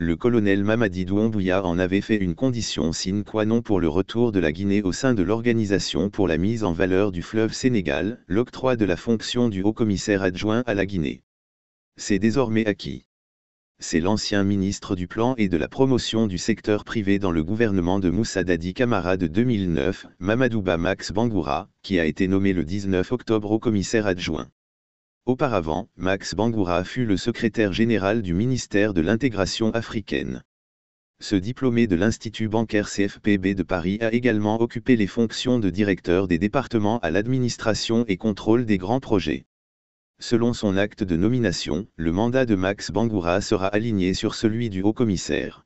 le colonel Mamadi Douambouya en avait fait une condition sine qua non pour le retour de la Guinée au sein de l'Organisation pour la mise en valeur du fleuve Sénégal, l'octroi de la fonction du haut-commissaire adjoint à la Guinée. C'est désormais acquis. C'est l'ancien ministre du Plan et de la promotion du secteur privé dans le gouvernement de Moussa Dadi Camara de 2009, Mamadouba Max Bangoura, qui a été nommé le 19 octobre au commissaire adjoint. Auparavant, Max Bangoura fut le secrétaire général du ministère de l'intégration africaine. Ce diplômé de l'Institut bancaire CFPB de Paris a également occupé les fonctions de directeur des départements à l'administration et contrôle des grands projets. Selon son acte de nomination, le mandat de Max Bangoura sera aligné sur celui du haut-commissaire.